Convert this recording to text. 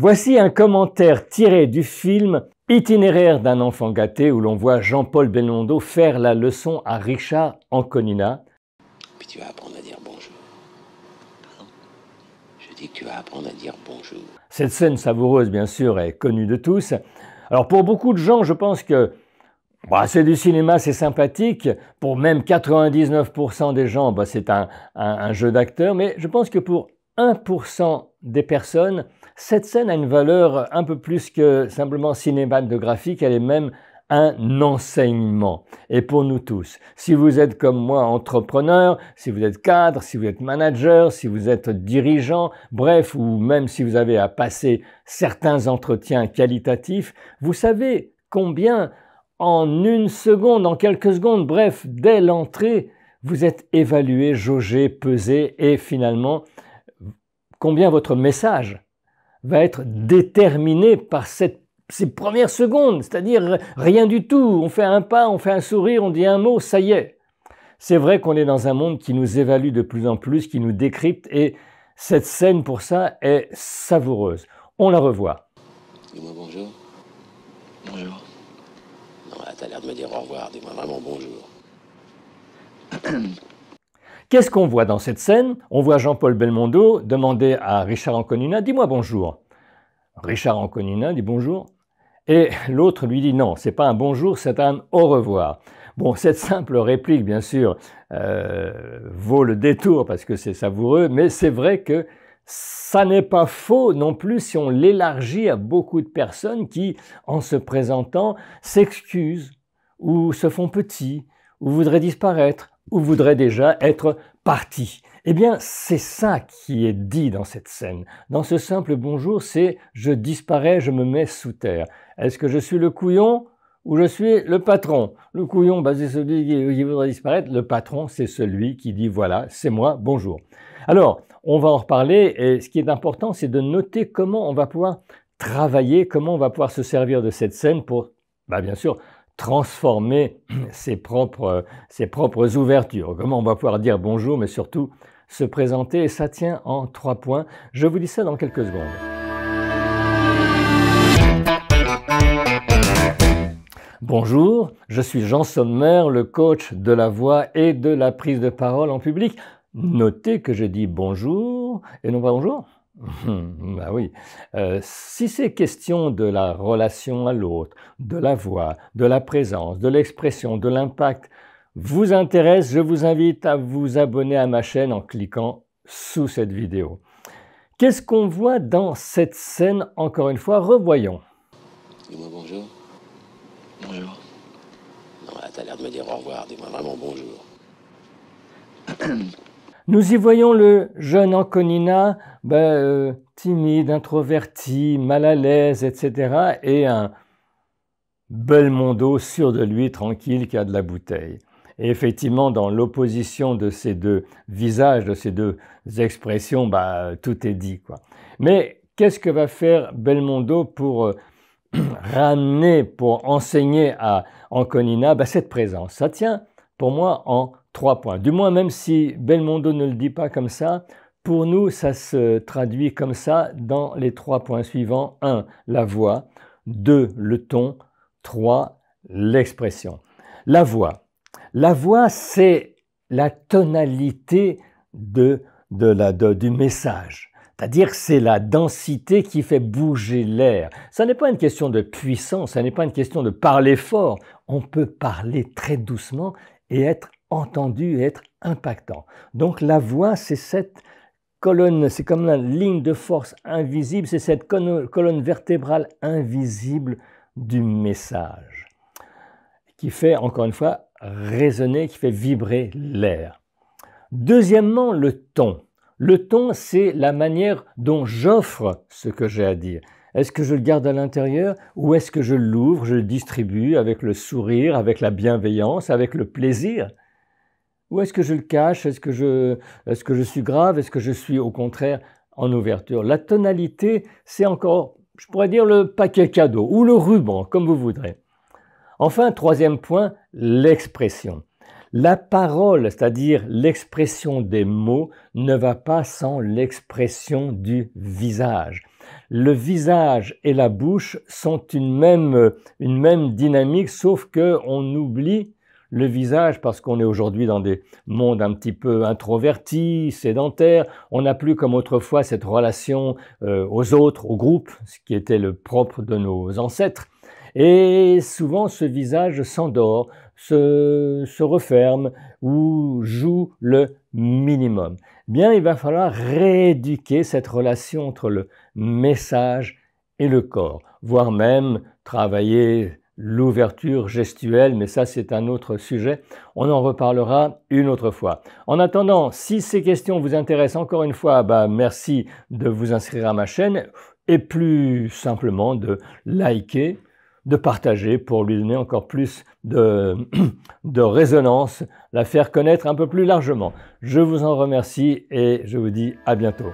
Voici un commentaire tiré du film Itinéraire d'un enfant gâté où l'on voit Jean-Paul Belmondo faire la leçon à Richard Anconina. tu vas apprendre à dire bonjour. Je dis que tu vas apprendre à dire bonjour. Cette scène savoureuse, bien sûr, est connue de tous. Alors pour beaucoup de gens, je pense que bah, c'est du cinéma, c'est sympathique. Pour même 99% des gens, bah, c'est un, jeu d'acteur. Mais je pense que pour 1% des personnes, cette scène a une valeur un peu plus que simplement cinématographique, elle est même un enseignement. Et pour nous tous, si vous êtes comme moi entrepreneur, si vous êtes cadre, si vous êtes manager, si vous êtes dirigeant, bref, ou même si vous avez à passer certains entretiens qualitatifs, vous savez combien en une seconde, en quelques secondes, bref, dès l'entrée, vous êtes évalué, jaugé, pesé et finalement, combien votre message va être déterminé par ces premières secondes, c'est-à-dire rien du tout. On fait un pas, on fait un sourire, on dit un mot, ça y est. C'est vrai qu'on est dans un monde qui nous évalue de plus en plus, qui nous décrypte, et cette scène pour ça est savoureuse. On la revoit. Dis-moi bonjour. Bonjour. Non, là, t'as l'air de me dire au revoir, dis-moi vraiment bonjour. Qu'est-ce qu'on voit dans cette scène On voit Jean-Paul Belmondo demander à Richard Anconina Dis-moi bonjour. Richard Anconina dit bonjour. Et l'autre lui dit Non, c'est pas un bonjour, c'est un au revoir. Bon, cette simple réplique, bien sûr, euh, vaut le détour parce que c'est savoureux, mais c'est vrai que ça n'est pas faux non plus si on l'élargit à beaucoup de personnes qui, en se présentant, s'excusent ou se font petits ou voudraient disparaître ou voudrait déjà être parti. Eh bien, c'est ça qui est dit dans cette scène. Dans ce simple bonjour, c'est je disparais, je me mets sous terre. Est-ce que je suis le couillon ou je suis le patron Le couillon, basé c'est celui qui voudrait disparaître. Le patron, c'est celui qui dit voilà, c'est moi, bonjour. Alors, on va en reparler et ce qui est important, c'est de noter comment on va pouvoir travailler, comment on va pouvoir se servir de cette scène pour, bah, bien sûr, transformer euh, ses propres, ouvertures. Comment on va pouvoir dire bonjour, mais surtout se présenter. Et ça tient en trois points. Je vous dis ça dans quelques secondes. Bonjour, je suis Jean Sommer, le coach de la voix et de la prise de parole en public. Notez que je dis bonjour et non pas bonjour. ben oui. Euh, si ces questions de la relation à l'autre, de la voix, de la présence, de l'expression, de l'impact, vous intéressent, je vous invite à vous abonner à ma chaîne en cliquant sous cette vidéo. Qu'est-ce qu'on voit dans cette scène Encore une fois, revoyons. Dis-moi bonjour. Bonjour. Non, l'air de me dire au revoir. Dis-moi vraiment bonjour. Nous y voyons le jeune Anconina, ben, euh, timide, introverti, mal à l'aise, etc. Et un Belmondo sûr de lui, tranquille, qui a de la bouteille. Et effectivement, dans l'opposition de ces deux visages, de ces deux expressions, bah, tout est dit. Quoi. Mais qu'est-ce que va faire Belmondo pour euh, ramener, pour enseigner à Anconina bah, cette présence Ça tient pour moi en points. Du moins, même si Belmondo ne le dit pas comme ça, pour nous, ça se traduit comme ça dans les trois points suivants. 1. La voix. 2. Le ton. 3. L'expression. La voix. La voix, c'est la tonalité du message. C'est-à-dire c'est la densité qui fait bouger l'air. Ce n'est pas une question de puissance, ce n'est pas une question de parler fort. On peut parler très doucement et être entendu et être impactant. Donc la voix, c'est cette colonne, c'est comme la ligne de force invisible, c'est cette colonne vertébrale invisible du message, qui fait, encore une fois, résonner, qui fait vibrer l'air. Deuxièmement, le ton. Le ton, c'est la manière dont j'offre ce que j'ai à dire. Est-ce que je le garde à l'intérieur ou est-ce que je l'ouvre, je le distribue avec le sourire, avec la bienveillance, avec le plaisir où est-ce que je le cache Est-ce que, je, suis grave Est-ce que je suis au contraire en ouverture La tonalité, c'est encore, je pourrais dire, le paquet cadeau ou le ruban, comme vous voudrez. Enfin, troisième point, l'expression. La parole, c'est-à-dire l'expression des mots, ne va pas sans l'expression du visage. Le visage et la bouche sont une même, une même dynamique, sauf qu'on oublie le visage parce qu'on est aujourd'hui dans des mondes un petit peu introvertis, sédentaires. On n'a plus comme autrefois cette relation euh, aux autres, au groupe, ce qui était le propre de nos ancêtres. Et souvent ce visage s'endort, se, se referme ou joue le minimum. Bien, il va falloir rééduquer cette relation entre le message et le corps, voire même travailler l'ouverture gestuelle, mais ça c'est un autre sujet. On en reparlera une autre fois. En attendant, si ces questions vous intéressent encore une fois, bah, merci de vous inscrire à ma chaîne et plus simplement de liker, de partager pour lui donner encore plus de résonance, la faire connaître un peu plus largement. Je vous en remercie et je vous dis à bientôt.